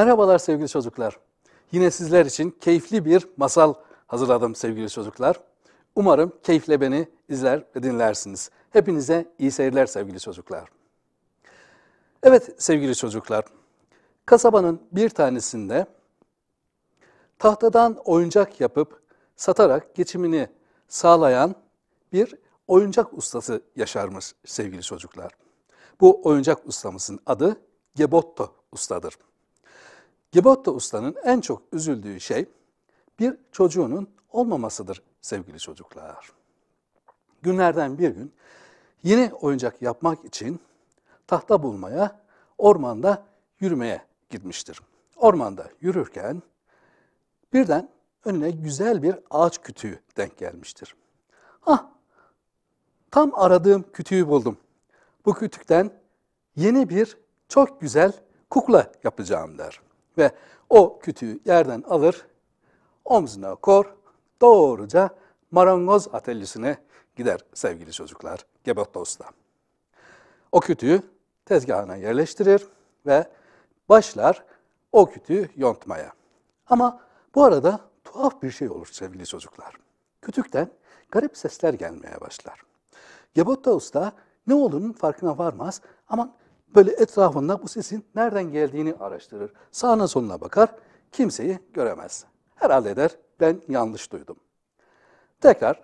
Merhabalar sevgili çocuklar. Yine sizler için keyifli bir masal hazırladım sevgili çocuklar. Umarım keyifle beni izler ve dinlersiniz. Hepinize iyi seyirler sevgili çocuklar. Evet sevgili çocuklar, kasabanın bir tanesinde tahtadan oyuncak yapıp satarak geçimini sağlayan bir oyuncak ustası yaşarmış sevgili çocuklar. Bu oyuncak ustamızın adı Gebotto ustadır. Gibotta Usta'nın en çok üzüldüğü şey bir çocuğunun olmamasıdır sevgili çocuklar. Günlerden bir gün yeni oyuncak yapmak için tahta bulmaya ormanda yürümeye gitmiştir. Ormanda yürürken birden önüne güzel bir ağaç kütüğü denk gelmiştir. Ah tam aradığım kütüğü buldum. Bu kütükten yeni bir çok güzel kukla yapacağım der. Ve o kütüğü yerden alır, omzuna kor, doğruca marangoz atölyesine gider sevgili çocuklar, Gebetto Usta. O kütüğü tezgahına yerleştirir ve başlar o kütüğü yontmaya. Ama bu arada tuhaf bir şey olur sevgili çocuklar. Kütükten garip sesler gelmeye başlar. Gebotta Usta ne olduğunun farkına varmaz. ama böyle etrafında bu sesin nereden geldiğini araştırır. Sağına soluna bakar, kimseyi göremez. Herhalde der, ben yanlış duydum. Tekrar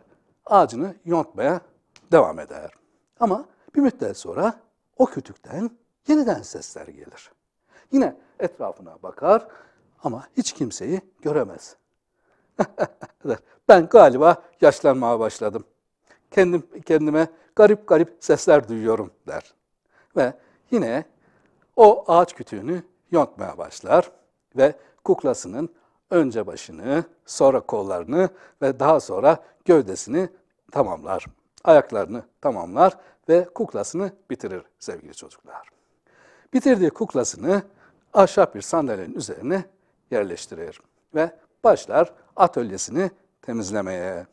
ağacını yontmaya devam eder. Ama bir müddet sonra o kütükten yeniden sesler gelir. Yine etrafına bakar ama hiç kimseyi göremez. ben galiba yaşlanmaya başladım. Kendim kendime garip garip sesler duyuyorum der. Ve yine o ağaç kütüğünü yontmaya başlar ve kuklasının önce başını, sonra kollarını ve daha sonra gövdesini tamamlar. Ayaklarını tamamlar ve kuklasını bitirir sevgili çocuklar. Bitirdiği kuklasını ahşap bir sandalyenin üzerine yerleştirir ve başlar atölyesini temizlemeye.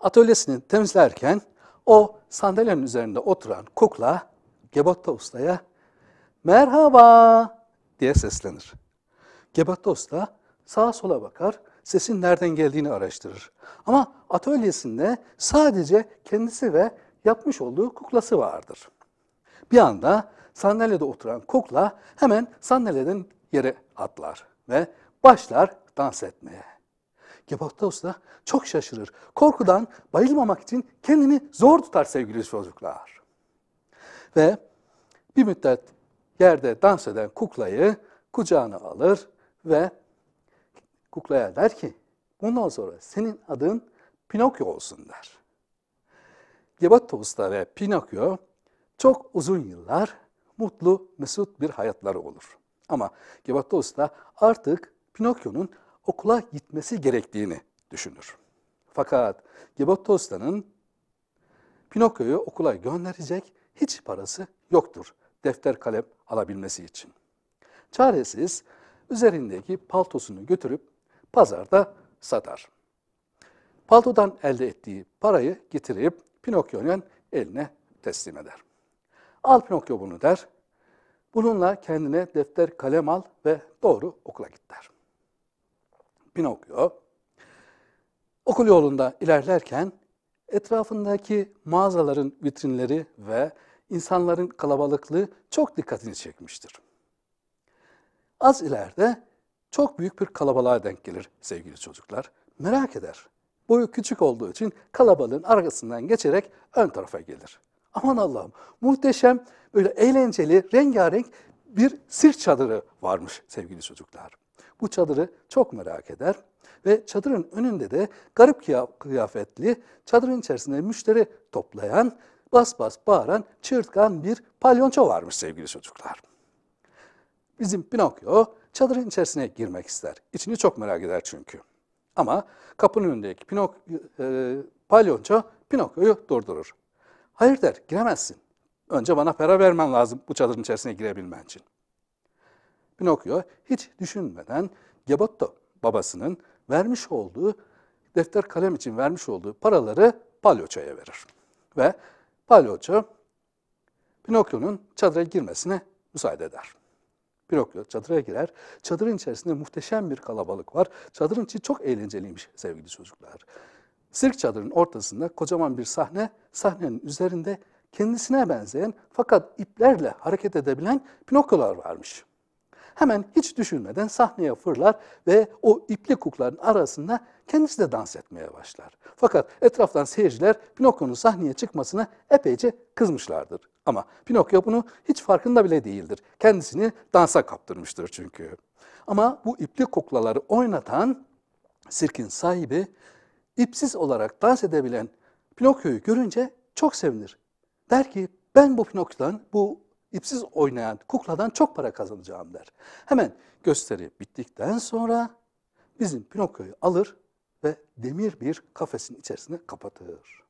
Atölyesini temizlerken o sandalyenin üzerinde oturan kukla Gebatta Usta'ya merhaba diye seslenir. Gebatta Usta sağa sola bakar, sesin nereden geldiğini araştırır. Ama atölyesinde sadece kendisi ve yapmış olduğu kuklası vardır. Bir anda sandalyede oturan kukla hemen sandalyeden yere atlar ve başlar dans etmeye. Gebatta Usta çok şaşırır. Korkudan bayılmamak için kendini zor tutar sevgili çocuklar ve bir müddet yerde dans eden kuklayı kucağına alır ve kuklaya der ki bundan sonra senin adın Pinokyo olsun der. Gebatto Usta ve Pinokyo çok uzun yıllar mutlu, mesut bir hayatları olur. Ama Gebatto Usta artık Pinokyo'nun okula gitmesi gerektiğini düşünür. Fakat Gebatto Usta'nın Pinokyo'yu okula gönderecek hiç parası yoktur defter kalem alabilmesi için. Çaresiz üzerindeki paltosunu götürüp pazarda satar. Paltodan elde ettiği parayı getirip Pinokyo'nun eline teslim eder. Al Pinokyo bunu der. Bununla kendine defter kalem al ve doğru okula git der. Pinokyo okul yolunda ilerlerken etrafındaki mağazaların vitrinleri ve insanların kalabalıklığı çok dikkatini çekmiştir. Az ileride çok büyük bir kalabalığa denk gelir sevgili çocuklar. Merak eder. Boyu küçük olduğu için kalabalığın arkasından geçerek ön tarafa gelir. Aman Allah'ım muhteşem böyle eğlenceli rengarenk bir sirk çadırı varmış sevgili çocuklar. Bu çadırı çok merak eder ve çadırın önünde de garip kıyafetli, çadırın içerisinde müşteri toplayan, bas bas bağıran, çığırtkan bir palyonço varmış sevgili çocuklar. Bizim Pinokyo çadırın içerisine girmek ister. İçini çok merak eder çünkü. Ama kapının önündeki Pinok e, palyonço Pinokyo'yu durdurur. Hayır der, giremezsin. Önce bana para vermen lazım bu çadırın içerisine girebilmen için. Pinokyo hiç düşünmeden Gebotto babasının vermiş olduğu, defter kalem için vermiş olduğu paraları palyoçoya verir. Ve palyoço Pinokyo'nun çadıra girmesine müsaade eder. Pinokyo çadıra girer. Çadırın içerisinde muhteşem bir kalabalık var. Çadırın içi çok eğlenceliymiş sevgili çocuklar. Sirk çadırın ortasında kocaman bir sahne, sahnenin üzerinde kendisine benzeyen fakat iplerle hareket edebilen Pinokyolar varmış hemen hiç düşünmeden sahneye fırlar ve o ipli kukların arasında kendisi de dans etmeye başlar. Fakat etraftan seyirciler Pinokyo'nun sahneye çıkmasına epeyce kızmışlardır. Ama Pinokyo bunu hiç farkında bile değildir. Kendisini dansa kaptırmıştır çünkü. Ama bu ipli kuklaları oynatan sirkin sahibi ipsiz olarak dans edebilen Pinokyo'yu görünce çok sevinir. Der ki ben bu Pinokyo'dan, bu ipsiz oynayan kukladan çok para kazanacağım der. Hemen gösteri bittikten sonra bizim Pinokyo'yu alır ve demir bir kafesin içerisine kapatır.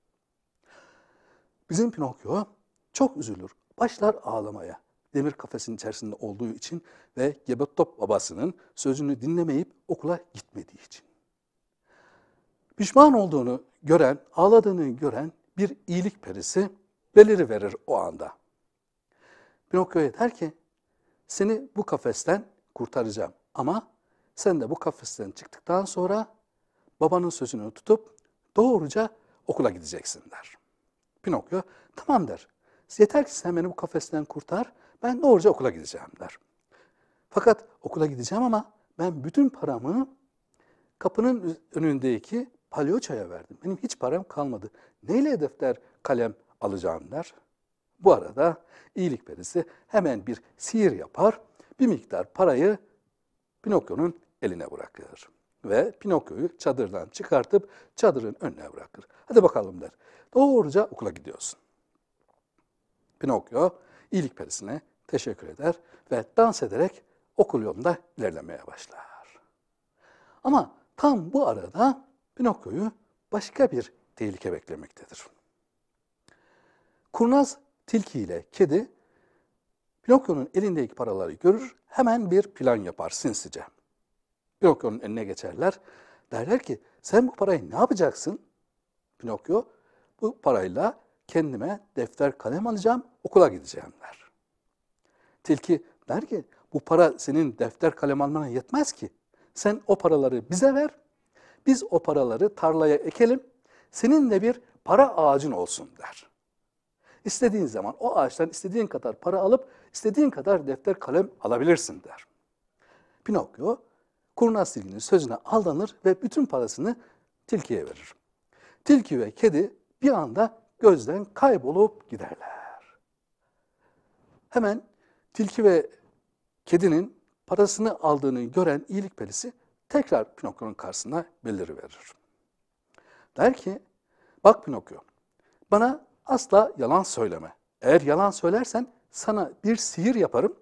Bizim Pinokyo çok üzülür. Başlar ağlamaya. Demir kafesin içerisinde olduğu için ve Gebetop babasının sözünü dinlemeyip okula gitmediği için. Pişman olduğunu gören, ağladığını gören bir iyilik perisi beliri verir o anda. Pinokyo'ya der ki seni bu kafesten kurtaracağım ama sen de bu kafesten çıktıktan sonra babanın sözünü tutup doğruca okula gideceksin der. Pinokyo tamam der. Yeter ki sen beni bu kafesten kurtar, ben doğruca okula gideceğim der. Fakat okula gideceğim ama ben bütün paramı kapının önündeki palyoçaya verdim. Benim hiç param kalmadı. Neyle defter kalem alacağım der. Bu arada iyilik iyilikperisi hemen bir sihir yapar, bir miktar parayı Pinokyo'nun eline bırakır. Ve Pinokyo'yu çadırdan çıkartıp çadırın önüne bırakır. Hadi bakalım der. Doğruca okula gidiyorsun. Pinokyo iyilik perisine teşekkür eder ve dans ederek okul yolunda ilerlemeye başlar. Ama tam bu arada Pinokyo'yu başka bir tehlike beklemektedir. Kurnaz tilki ile kedi Pinokyo'nun elindeki paraları görür, hemen bir plan yapar sinsice. Pinokyo'nun önüne geçerler. Derler ki sen bu parayı ne yapacaksın? Pinokyo bu parayla kendime defter kalem alacağım, okula gideceğim der. Tilki der ki bu para senin defter kalem almana yetmez ki. Sen o paraları bize ver, biz o paraları tarlaya ekelim, senin de bir para ağacın olsun der. İstediğin zaman o ağaçtan istediğin kadar para alıp istediğin kadar defter kalem alabilirsin der. Pinokyo kurnaz tilkinin sözüne aldanır ve bütün parasını tilkiye verir. Tilki ve kedi bir anda gözden kaybolup giderler. Hemen tilki ve kedinin parasını aldığını gören iyilik perisi tekrar Pinokyo'nun karşısına beliriverir. Der ki, bak Pinokyo, bana Asla yalan söyleme. Eğer yalan söylersen sana bir sihir yaparım,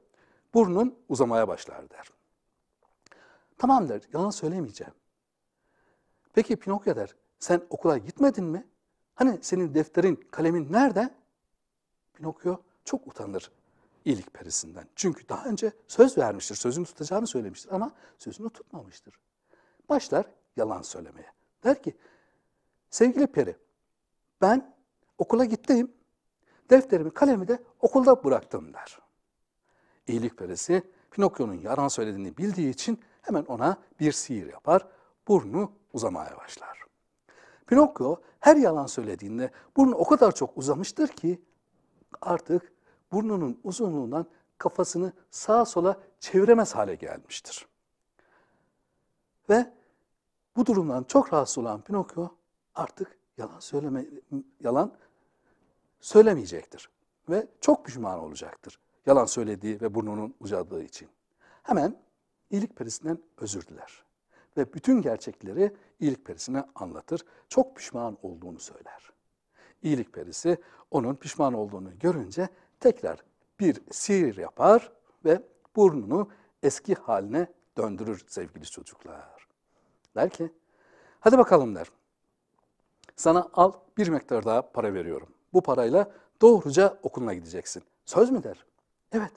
burnun uzamaya başlar der. Tamam der, yalan söylemeyeceğim. Peki Pinokyo der, sen okula gitmedin mi? Hani senin defterin, kalemin nerede? Pinokyo çok utanır iyilik perisinden. Çünkü daha önce söz vermiştir, sözünü tutacağını söylemiştir ama sözünü tutmamıştır. Başlar yalan söylemeye. Der ki, sevgili peri, ben okula gittim, defterimi, kalemi de okulda bıraktım der. İyilikperisi Pinokyo'nun yalan söylediğini bildiği için hemen ona bir sihir yapar, burnu uzamaya başlar. Pinokyo her yalan söylediğinde burnu o kadar çok uzamıştır ki artık burnunun uzunluğundan kafasını sağa sola çeviremez hale gelmiştir. Ve bu durumdan çok rahatsız olan Pinokyo artık yalan söyleme yalan söylemeyecektir ve çok pişman olacaktır. Yalan söylediği ve burnunun uzadığı için. Hemen iyilik perisinden özür diler ve bütün gerçekleri iyilik perisine anlatır. Çok pişman olduğunu söyler. İyilik perisi onun pişman olduğunu görünce tekrar bir sihir yapar ve burnunu eski haline döndürür sevgili çocuklar. Der ki, hadi bakalım der. Sana al bir miktar daha para veriyorum bu parayla doğruca okuluna gideceksin. Söz mü der? Evet.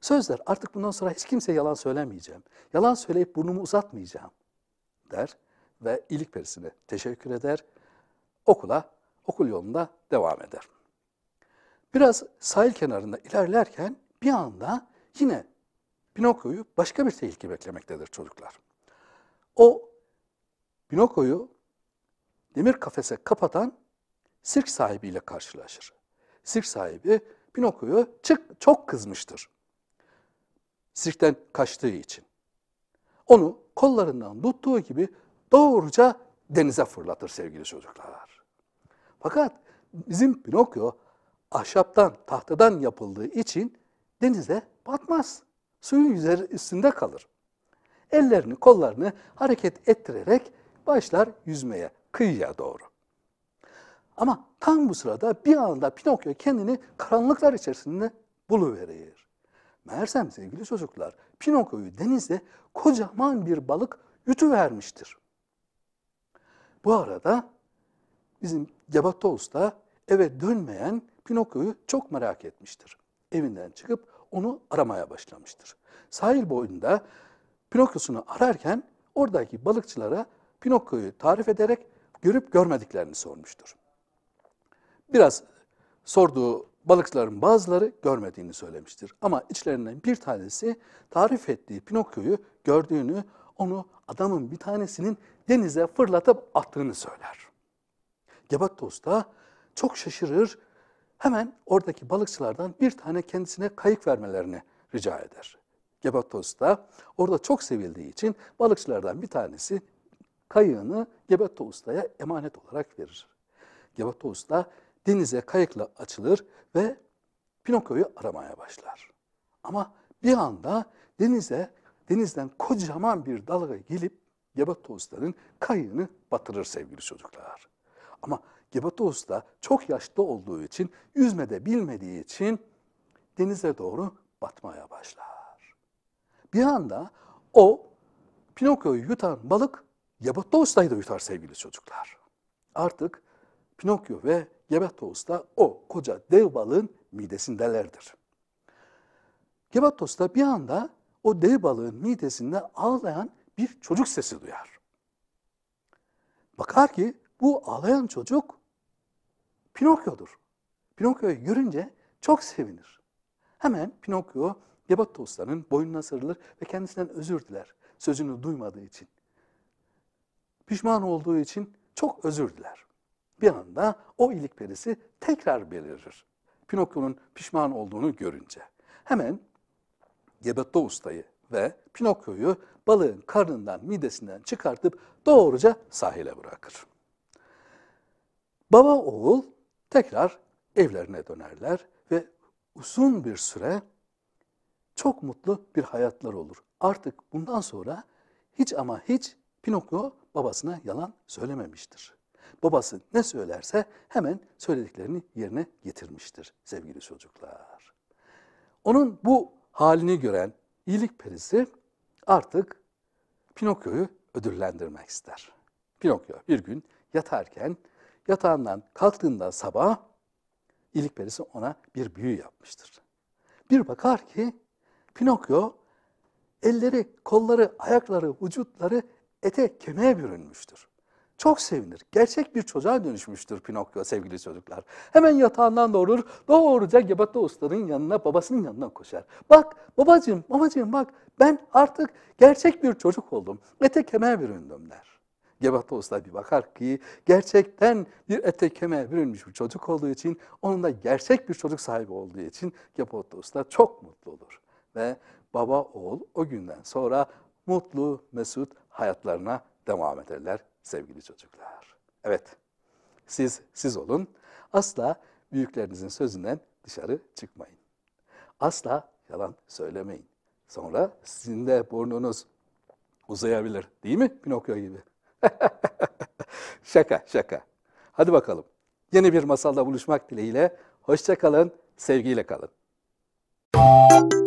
Söz der. Artık bundan sonra hiç kimseye yalan söylemeyeceğim. Yalan söyleyip burnumu uzatmayacağım der ve iyilik perisine teşekkür eder. Okula, okul yolunda devam eder. Biraz sahil kenarında ilerlerken bir anda yine Pinokyo'yu başka bir tehlike beklemektedir çocuklar. O Pinokyo'yu demir kafese kapatan sirk sahibiyle karşılaşır. Sirk sahibi Pinokyo'ya çok kızmıştır. Sirkten kaçtığı için. Onu kollarından tuttuğu gibi doğruca denize fırlatır sevgili çocuklar. Fakat bizim Pinokyo ahşaptan, tahtadan yapıldığı için denize batmaz. Suyun üzeri üstünde kalır. Ellerini, kollarını hareket ettirerek başlar yüzmeye, kıyıya doğru. Ama tam bu sırada bir anda Pinokyo kendini karanlıklar içerisinde buluverir. Meğersem sevgili çocuklar, Pinokyo'yu denizde kocaman bir balık yutuvermiştir. Bu arada bizim Gebatos da eve dönmeyen Pinokyo'yu çok merak etmiştir. Evinden çıkıp onu aramaya başlamıştır. Sahil boyunda Pinokyo'sunu ararken oradaki balıkçılara Pinokyo'yu tarif ederek görüp görmediklerini sormuştur biraz sorduğu balıkçıların bazıları görmediğini söylemiştir. Ama içlerinden bir tanesi tarif ettiği Pinokyo'yu gördüğünü, onu adamın bir tanesinin denize fırlatıp attığını söyler. Gebattos da çok şaşırır, hemen oradaki balıkçılardan bir tane kendisine kayık vermelerini rica eder. Gebattos da orada çok sevildiği için balıkçılardan bir tanesi kayığını Gebatto Usta'ya emanet olarak verir. Gebatto Usta denize kayıkla açılır ve Pinokyo'yu aramaya başlar. Ama bir anda denize, denizden kocaman bir dalga gelip Gebato Usta'nın kayığını batırır sevgili çocuklar. Ama Gebato Usta çok yaşlı olduğu için, yüzmede bilmediği için denize doğru batmaya başlar. Bir anda o Pinokyo'yu yutan balık Gebato Usta'yı da yutar sevgili çocuklar. Artık Pinokyo ve Gebattos da o koca dev balığın midesindelerdir. Gebattos da bir anda o dev balığın midesinde ağlayan bir çocuk sesi duyar. Bakar ki bu ağlayan çocuk Pinokyo'dur. Pinokyo'yu görünce çok sevinir. Hemen Pinokyo Gebattos'tanın boynuna sarılır ve kendisinden özür diler. Sözünü duymadığı için. Pişman olduğu için çok özür diler bir anda o iyilik perisi tekrar belirir. Pinokyo'nun pişman olduğunu görünce. Hemen Gebetto ustayı ve Pinokyo'yu balığın karnından, midesinden çıkartıp doğruca sahile bırakır. Baba oğul tekrar evlerine dönerler ve uzun bir süre çok mutlu bir hayatlar olur. Artık bundan sonra hiç ama hiç Pinokyo babasına yalan söylememiştir babası ne söylerse hemen söylediklerini yerine getirmiştir sevgili çocuklar. Onun bu halini gören iyilik perisi artık Pinokyo'yu ödüllendirmek ister. Pinokyo bir gün yatarken yatağından kalktığında sabah iyilik perisi ona bir büyü yapmıştır. Bir bakar ki Pinokyo elleri, kolları, ayakları, vücutları ete kemiğe bürünmüştür çok sevinir. Gerçek bir çocuğa dönüşmüştür Pinokyo sevgili çocuklar. Hemen yatağından doğurur, doğruca Gebata Usta'nın yanına, babasının yanına koşar. Bak babacığım, babacığım bak ben artık gerçek bir çocuk oldum. Ete kemer büründüm der. Gebata Usta bir bakar ki gerçekten bir ete kemer bürünmüş bir çocuk olduğu için, onun da gerçek bir çocuk sahibi olduğu için Gebata Usta çok mutlu olur. Ve baba oğul o günden sonra mutlu, mesut hayatlarına devam ederler sevgili çocuklar. Evet, siz siz olun. Asla büyüklerinizin sözünden dışarı çıkmayın. Asla yalan söylemeyin. Sonra sizin de burnunuz uzayabilir değil mi Pinokyo gibi? şaka şaka. Hadi bakalım. Yeni bir masalda buluşmak dileğiyle. hoşçakalın, sevgiyle kalın.